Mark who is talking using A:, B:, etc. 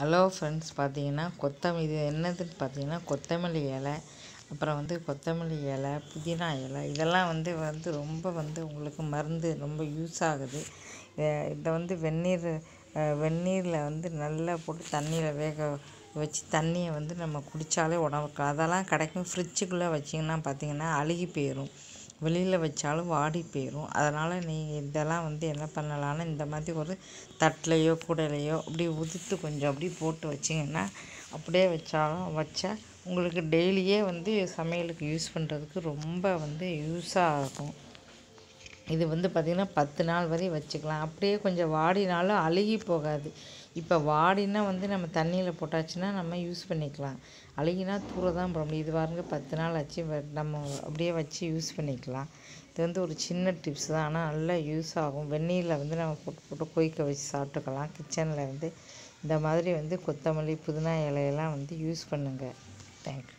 A: hello friends பார்த்தீங்கன்னா கொத்தமல்லி இது என்னதுன்னு பார்த்தீங்கன்னா கொத்தமல்லி இலை அப்புறம் வந்து கொத்தமல்லி இலை புதினா இலை இதெல்லாம் வந்து வந்து ரொம்ப வந்து உங்களுக்கு மருந்து ரொம்ப யூஸ் ஆகுது இதை வந்து வெந்நீர் வெந்நீரில் வந்து நல்லா போட்டு தண்ணியில் வேக வச்சு தண்ணியை வந்து நம்ம குடித்தாலே உடம்புக்கு அதெல்லாம் கிடைக்கும் ஃப்ரிட்ஜுக்குள்ளே வச்சிங்கன்னா பார்த்திங்கன்னா அழுகி போயிடும் வெளியில் வச்சாலும் வாடி போயிடும் அதனால் நீங்கள் இதெல்லாம் வந்து என்ன பண்ணலான்னா இந்த மாதிரி ஒரு தட்டிலையோ கூடையிலையோ அப்படி உதுத்து கொஞ்சம் அப்படி போட்டு வச்சிங்கன்னா அப்படியே வச்சாலும் வச்சா உங்களுக்கு டெய்லியே வந்து சமையலுக்கு யூஸ் பண்ணுறதுக்கு ரொம்ப வந்து யூஸாக இருக்கும் இது வந்து பார்த்திங்கன்னா பத்து நாள் வரை வச்சுக்கலாம் அப்படியே கொஞ்சம் வாடினாலும் அழுகி போகாது இப்போ வாடினா வந்து நம்ம தண்ணியில் போட்டாச்சுன்னா நம்ம யூஸ் பண்ணிக்கலாம் அழுகினா தூர தான் போட முடியும் இது பாருங்க பத்து நாள் ஆச்சு நம்ம அப்படியே வச்சு யூஸ் பண்ணிக்கலாம் இது வந்து ஒரு சின்ன டிப்ஸ் தான் ஆனால் நல்லா யூஸ் ஆகும் வெந்நீரில் வந்து நம்ம போட்டு போட்டு கொய்க்க வச்சு சாப்பிட்டுக்கலாம் கிச்சனில் வந்து இந்த மாதிரி வந்து கொத்தமல்லி புதினா இலையெல்லாம் வந்து யூஸ் பண்ணுங்கள் தேங்க்யூ